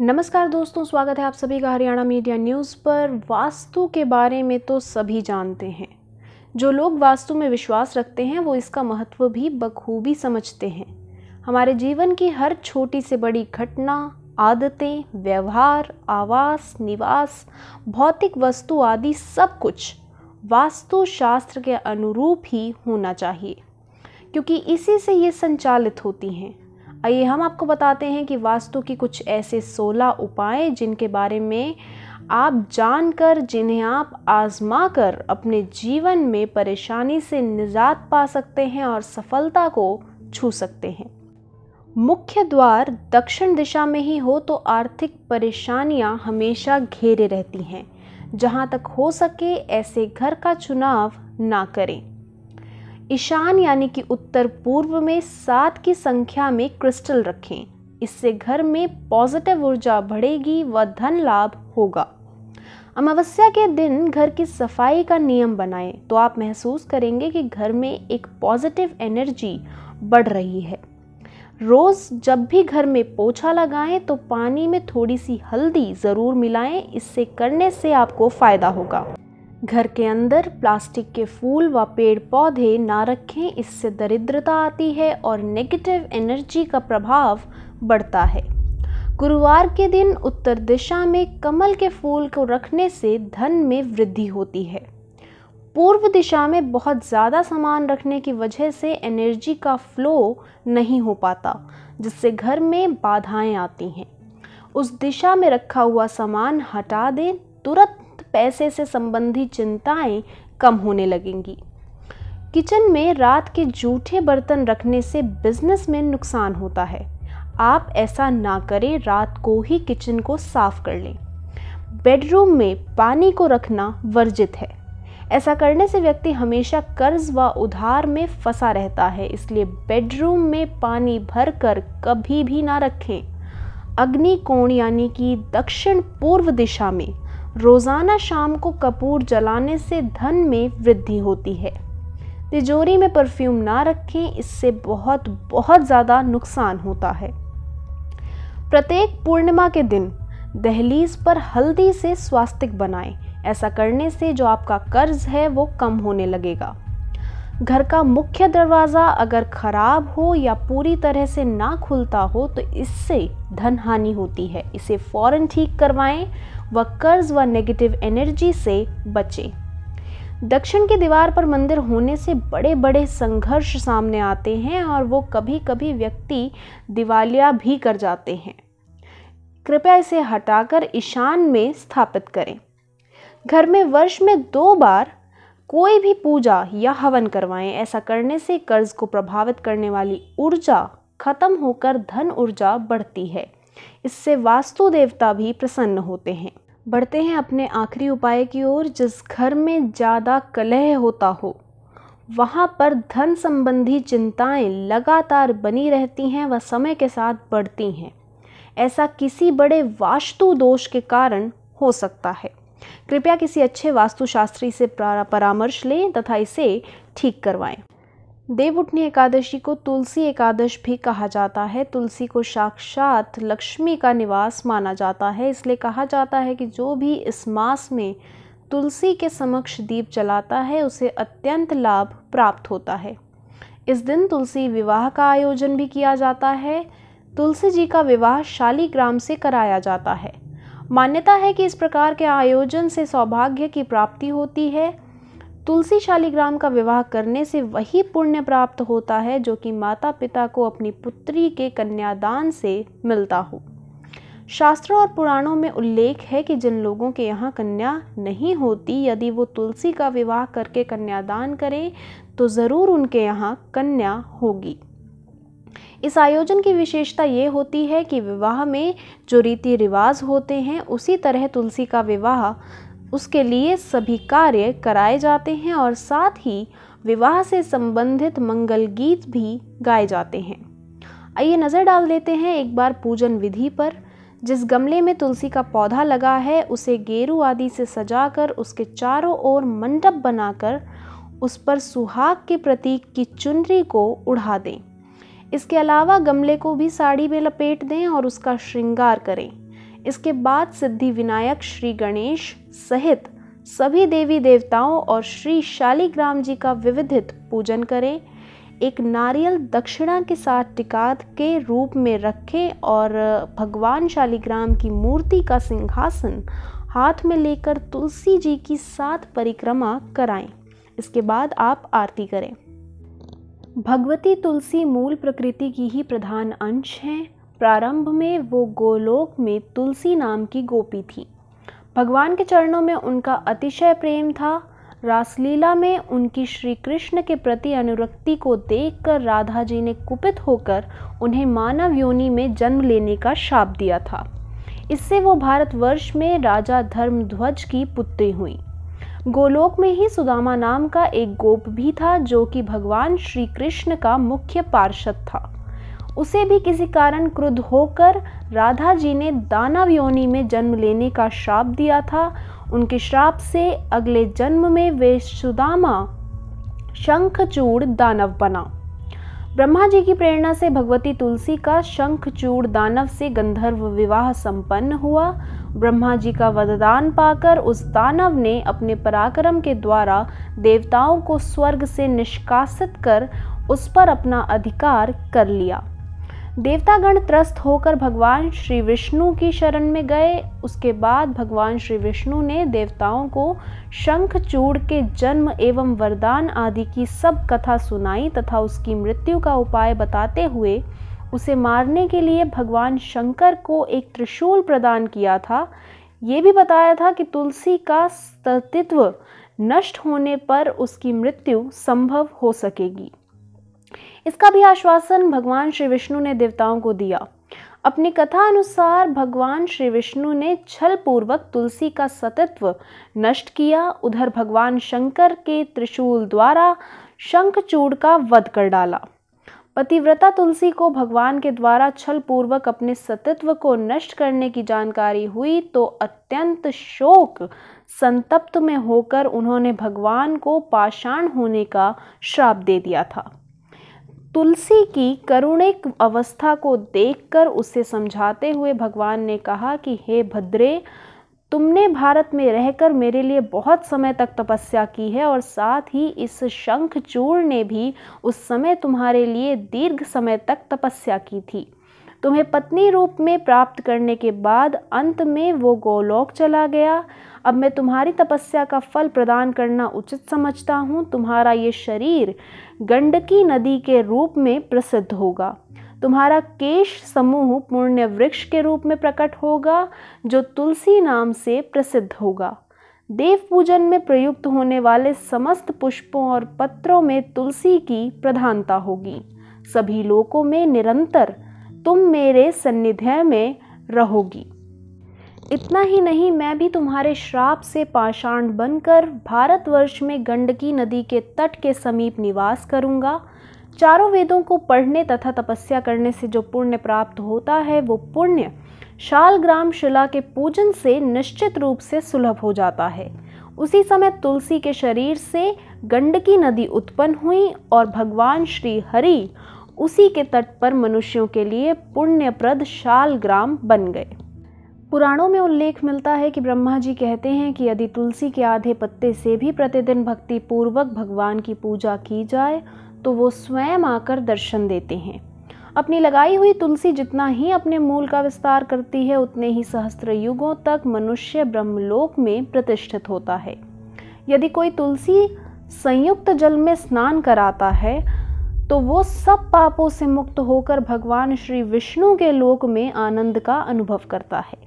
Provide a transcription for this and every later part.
नमस्कार दोस्तों स्वागत है आप सभी का हरियाणा मीडिया न्यूज़ पर वास्तु के बारे में तो सभी जानते हैं जो लोग वास्तु में विश्वास रखते हैं वो इसका महत्व भी बखूबी समझते हैं हमारे जीवन की हर छोटी से बड़ी घटना आदतें व्यवहार आवास निवास भौतिक वस्तु आदि सब कुछ वास्तुशास्त्र के अनुरूप ही होना चाहिए क्योंकि इसी से ये संचालित होती हैं आइए हम आपको बताते हैं कि वास्तु की कुछ ऐसे 16 उपाय जिनके बारे में आप जानकर जिन्हें आप आजमा कर अपने जीवन में परेशानी से निजात पा सकते हैं और सफलता को छू सकते हैं मुख्य द्वार दक्षिण दिशा में ही हो तो आर्थिक परेशानियां हमेशा घेरे रहती हैं जहां तक हो सके ऐसे घर का चुनाव ना करें ईशान यानी कि उत्तर पूर्व में सात की संख्या में क्रिस्टल रखें इससे घर में पॉजिटिव ऊर्जा बढ़ेगी व धन लाभ होगा अमावस्या के दिन घर की सफाई का नियम बनाएं तो आप महसूस करेंगे कि घर में एक पॉजिटिव एनर्जी बढ़ रही है रोज़ जब भी घर में पोछा लगाएं तो पानी में थोड़ी सी हल्दी ज़रूर मिलाएं इससे करने से आपको फ़ायदा होगा घर के अंदर प्लास्टिक के फूल व पेड़ पौधे ना रखें इससे दरिद्रता आती है और नेगेटिव एनर्जी का प्रभाव बढ़ता है गुरुवार के दिन उत्तर दिशा में कमल के फूल को रखने से धन में वृद्धि होती है पूर्व दिशा में बहुत ज़्यादा सामान रखने की वजह से एनर्जी का फ्लो नहीं हो पाता जिससे घर में बाधाएं आती हैं उस दिशा में रखा हुआ सामान हटा दें तुरंत पैसे से संबंधी चिंताएं कम होने लगेंगी किचन में रात के जूठे बर्तन रखने से बिजनेस में नुकसान होता है आप ऐसा ना करें रात को ही किचन को साफ कर लें बेडरूम में पानी को रखना वर्जित है ऐसा करने से व्यक्ति हमेशा कर्ज व उधार में फंसा रहता है इसलिए बेडरूम में पानी भर कर कभी भी ना रखें अग्नि कोण यानी कि दक्षिण पूर्व दिशा में रोज़ाना शाम को कपूर जलाने से धन में वृद्धि होती है तिजोरी में परफ्यूम ना रखें इससे बहुत बहुत ज़्यादा नुकसान होता है प्रत्येक पूर्णिमा के दिन दहलीज पर हल्दी से स्वास्तिक बनाएं ऐसा करने से जो आपका कर्ज है वो कम होने लगेगा घर का मुख्य दरवाज़ा अगर ख़राब हो या पूरी तरह से ना खुलता हो तो इससे धन हानि होती है इसे फ़ौरन ठीक करवाएं व कर्ज व नेगेटिव एनर्जी से बचें दक्षिण की दीवार पर मंदिर होने से बड़े बड़े संघर्ष सामने आते हैं और वो कभी कभी व्यक्ति दिवालिया भी कर जाते हैं कृपया इसे हटाकर ईशान में स्थापित करें घर में वर्ष में दो बार कोई भी पूजा या हवन करवाएं ऐसा करने से कर्ज को प्रभावित करने वाली ऊर्जा खत्म होकर धन ऊर्जा बढ़ती है इससे वास्तु देवता भी प्रसन्न होते हैं बढ़ते हैं अपने आखिरी उपाय की ओर जिस घर में ज़्यादा कलह होता हो वहाँ पर धन संबंधी चिंताएं लगातार बनी रहती हैं व समय के साथ बढ़ती हैं ऐसा किसी बड़े वास्तु दोष के कारण हो सकता है कृपया किसी अच्छे वास्तुशास्त्री से परामर्श लें तथा इसे ठीक करवाएं देवउठनी एकादशी को तुलसी एकादश भी कहा जाता है तुलसी को साक्षात लक्ष्मी का निवास माना जाता है इसलिए कहा जाता है कि जो भी इस मास में तुलसी के समक्ष दीप जलाता है उसे अत्यंत लाभ प्राप्त होता है इस दिन तुलसी विवाह का आयोजन भी किया जाता है तुलसी जी का विवाह शालीग्राम से कराया जाता है मान्यता है कि इस प्रकार के आयोजन से सौभाग्य की प्राप्ति होती है तुलसी शालिग्राम का विवाह करने से वही पुण्य प्राप्त होता है जो कि माता पिता को अपनी पुत्री के कन्यादान से मिलता हो शास्त्रों और पुराणों में उल्लेख है कि जिन लोगों के यहाँ कन्या नहीं होती यदि वो तुलसी का विवाह करके कन्यादान करें तो ज़रूर उनके यहाँ कन्या होगी इस आयोजन की विशेषता ये होती है कि विवाह में जो रीति रिवाज होते हैं उसी तरह तुलसी का विवाह उसके लिए सभी कार्य कराए जाते हैं और साथ ही विवाह से संबंधित मंगल गीत भी गाए जाते हैं आइए नज़र डाल देते हैं एक बार पूजन विधि पर जिस गमले में तुलसी का पौधा लगा है उसे गेरू आदि से सजाकर उसके चारों ओर मंडप बनाकर उस पर सुहाग के प्रतीक की चुनरी को उड़ा दें इसके अलावा गमले को भी साड़ी में लपेट दें और उसका श्रृंगार करें इसके बाद सिद्धि विनायक श्री गणेश सहित सभी देवी देवताओं और श्री शालीग्राम जी का विविधित पूजन करें एक नारियल दक्षिणा के साथ टिकात के रूप में रखें और भगवान शालीग्राम की मूर्ति का सिंहासन हाथ में लेकर तुलसी जी की सात परिक्रमा कराएं इसके बाद आप आरती करें भगवती तुलसी मूल प्रकृति की ही प्रधान अंश हैं प्रारंभ में वो गोलोक में तुलसी नाम की गोपी थी भगवान के चरणों में उनका अतिशय प्रेम था रासलीला में उनकी श्री कृष्ण के प्रति अनुरक्ति को देखकर राधा जी ने कुपित होकर उन्हें मानव योनि में जन्म लेने का शाप दिया था इससे वो भारतवर्ष में राजा धर्मध्वज की पुत्री हुई गोलोक में ही सुदामा नाम का एक गोप भी था जो कि भगवान श्री कृष्ण का मुख्य पार्षद था उसे भी किसी कारण क्रुद्ध होकर राधा जी ने दानव योनि में जन्म लेने का श्राप दिया था उनके श्राप से अगले जन्म में वे सुदामा शंखचूड़ दानव बना ब्रह्मा जी की प्रेरणा से भगवती तुलसी का शंखचूड़ दानव से गंधर्व विवाह संपन्न हुआ ब्रह्मा जी का वरदान पाकर उस दानव ने अपने पराक्रम के द्वारा देवताओं को स्वर्ग से निष्कासित कर उस पर अपना अधिकार कर लिया देवतागण त्रस्त होकर भगवान श्री विष्णु की शरण में गए उसके बाद भगवान श्री विष्णु ने देवताओं को शंखचूड़ के जन्म एवं वरदान आदि की सब कथा सुनाई तथा उसकी मृत्यु का उपाय बताते हुए उसे मारने के लिए भगवान शंकर को एक त्रिशूल प्रदान किया था ये भी बताया था कि तुलसी का सतित्व नष्ट होने पर उसकी मृत्यु संभव हो सकेगी इसका भी आश्वासन भगवान श्री विष्णु ने देवताओं को दिया अपनी कथा अनुसार भगवान श्री विष्णु ने छल पूर्वक तुलसी का सतत्व नष्ट किया उधर भगवान शंकर के त्रिशूल द्वारा शंखचूड़ का वध कर डाला पतिव्रता तुलसी को भगवान के द्वारा छल पूर्वक अपने सतत्व को नष्ट करने की जानकारी हुई तो अत्यंत शोक संतप्त में होकर उन्होंने भगवान को पाषाण होने का श्राप दे दिया था तुलसी की करुणिक अवस्था को देखकर उसे समझाते हुए भगवान ने कहा कि हे भद्रे तुमने भारत में रहकर मेरे लिए बहुत समय तक तपस्या की है और साथ ही इस शंखचूड़ ने भी उस समय तुम्हारे लिए दीर्घ समय तक तपस्या की थी तुम्हें पत्नी रूप में प्राप्त करने के बाद अंत में वो गोलोक चला गया अब मैं तुम्हारी तपस्या का फल प्रदान करना उचित समझता हूँ तुम्हारा ये शरीर गंडकी नदी के रूप में प्रसिद्ध होगा तुम्हारा केश समूह पुण्य वृक्ष के रूप में प्रकट होगा जो तुलसी नाम से प्रसिद्ध होगा देव पूजन में प्रयुक्त होने वाले समस्त पुष्पों और पत्रों में तुलसी की प्रधानता होगी सभी लोकों में निरंतर तुम मेरे सन्निध्य में रहोगी इतना ही नहीं मैं भी तुम्हारे श्राप से पाषाण बनकर भारतवर्ष में गंडकी नदी के तट के समीप निवास करूँगा चारों वेदों को पढ़ने तथा तपस्या करने से जो पुण्य प्राप्त होता है वो पुण्य शालग्राम शिला के पूजन से निश्चित रूप से सुलभ हो जाता है उसी समय तुलसी के शरीर से गंडकी नदी उत्पन्न हुई और भगवान श्री हरि उसी के तट पर मनुष्यों के लिए पुण्यप्रद शालग्राम बन गए पुराणों में उल्लेख मिलता है कि ब्रह्मा जी कहते हैं कि यदि तुलसी के आधे पत्ते से भी प्रतिदिन भक्ति पूर्वक भगवान की पूजा की जाए तो वो स्वयं आकर दर्शन देते हैं अपनी लगाई हुई तुलसी जितना ही अपने मूल का विस्तार करती है उतने ही सहस्त्र युगों तक मनुष्य ब्रह्मलोक में प्रतिष्ठित होता है यदि कोई तुलसी संयुक्त जल में स्नान कराता है तो वो सब पापों से मुक्त होकर भगवान श्री विष्णु के लोक में आनंद का अनुभव करता है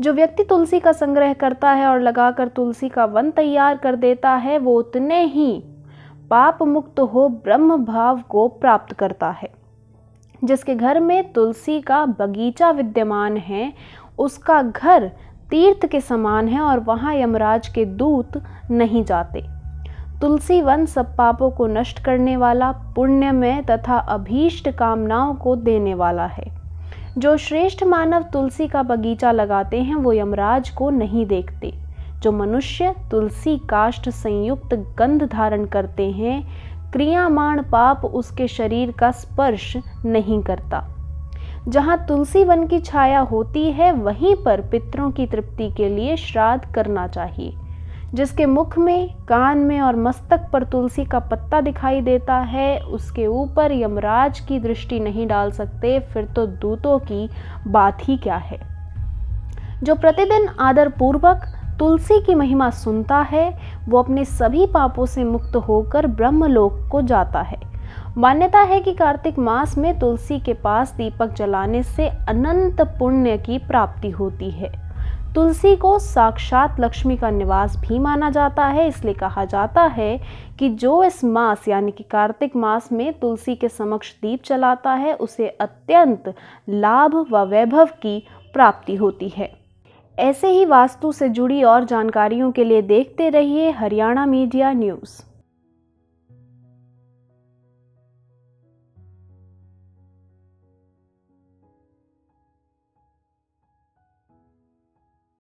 जो व्यक्ति तुलसी का संग्रह करता है और लगाकर तुलसी का वन तैयार कर देता है वो उतने ही पाप मुक्त हो ब्रह्म भाव को प्राप्त करता है जिसके घर में तुलसी का बगीचा विद्यमान है उसका घर तीर्थ के समान है और वहाँ यमराज के दूत नहीं जाते तुलसी वन सब पापों को नष्ट करने वाला पुण्यमय तथा अभीष्ट कामनाओं को देने वाला है जो श्रेष्ठ मानव तुलसी का बगीचा लगाते हैं वो यमराज को नहीं देखते जो मनुष्य तुलसी काष्ठ संयुक्त गंध धारण करते हैं क्रियामाण पाप उसके शरीर का स्पर्श नहीं करता जहाँ तुलसी वन की छाया होती है वहीं पर पितरों की तृप्ति के लिए श्राद्ध करना चाहिए जिसके मुख में कान में और मस्तक पर तुलसी का पत्ता दिखाई देता है उसके ऊपर यमराज की दृष्टि नहीं डाल सकते फिर तो दूतों की बात ही क्या है जो प्रतिदिन आदरपूर्वक तुलसी की महिमा सुनता है वो अपने सभी पापों से मुक्त होकर ब्रह्मलोक को जाता है मान्यता है कि कार्तिक मास में तुलसी के पास दीपक जलाने से अनंत पुण्य की प्राप्ति होती है तुलसी को साक्षात लक्ष्मी का निवास भी माना जाता है इसलिए कहा जाता है कि जो इस मास यानी कि कार्तिक मास में तुलसी के समक्ष दीप चलाता है उसे अत्यंत लाभ व वैभव की प्राप्ति होती है ऐसे ही वास्तु से जुड़ी और जानकारियों के लिए देखते रहिए हरियाणा मीडिया न्यूज़